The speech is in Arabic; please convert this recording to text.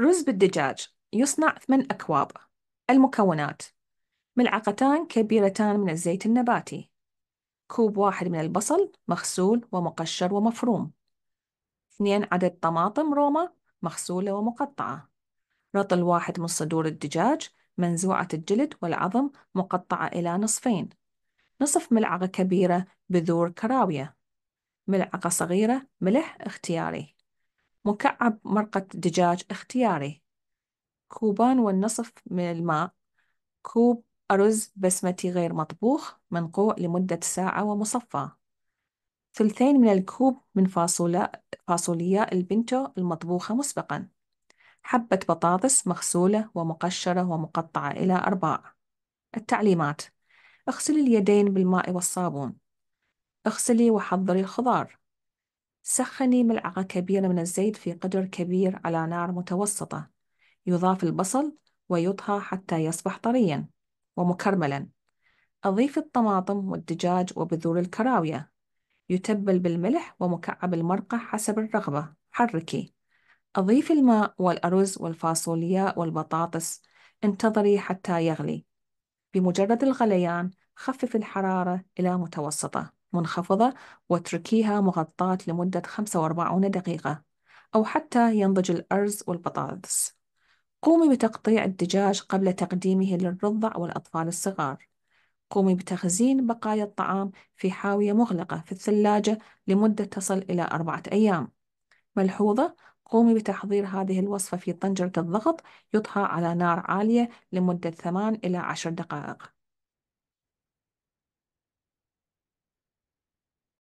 رز بالدجاج يصنع ثمان أكواب المكونات ملعقتان كبيرتان من الزيت النباتي كوب واحد من البصل مغسول ومقشر ومفروم اثنين عدد طماطم روما مغسولة ومقطعة رطل واحد من صدور الدجاج منزوعة الجلد والعظم مقطعة إلى نصفين نصف ملعقة كبيرة بذور كراوية ملعقة صغيرة ملح اختياري مكعب مرقة دجاج اختياري كوبان والنصف من الماء كوب أرز بسمتي غير مطبوخ منقوع لمدة ساعة ومصفى ثلثين من الكوب من فاصولة فاصولياء البنتو المطبوخة مسبقا حبة بطاطس مغسولة ومقشرة ومقطعة إلى أرباع التعليمات اغسلي اليدين بالماء والصابون اغسلي وحضري الخضار سخني ملعقة كبيرة من الزيت في قدر كبير على نار متوسطة يضاف البصل ويطهى حتى يصبح طريا ومكرملا أضيف الطماطم والدجاج وبذور الكراوية يتبل بالملح ومكعب المرقة حسب الرغبة حركي أضيف الماء والأرز والفاصوليا والبطاطس انتظري حتى يغلي بمجرد الغليان خفف الحرارة إلى متوسطة منخفضة واتركيها مغطاة لمدة 45 دقيقة أو حتى ينضج الأرز والبطاطس قومي بتقطيع الدجاج قبل تقديمه للرضع والأطفال الصغار قومي بتخزين بقايا الطعام في حاوية مغلقة في الثلاجة لمدة تصل إلى أربعة أيام ملحوظة قومي بتحضير هذه الوصفة في طنجرة الضغط يطهى على نار عالية لمدة 8 إلى 10 دقائق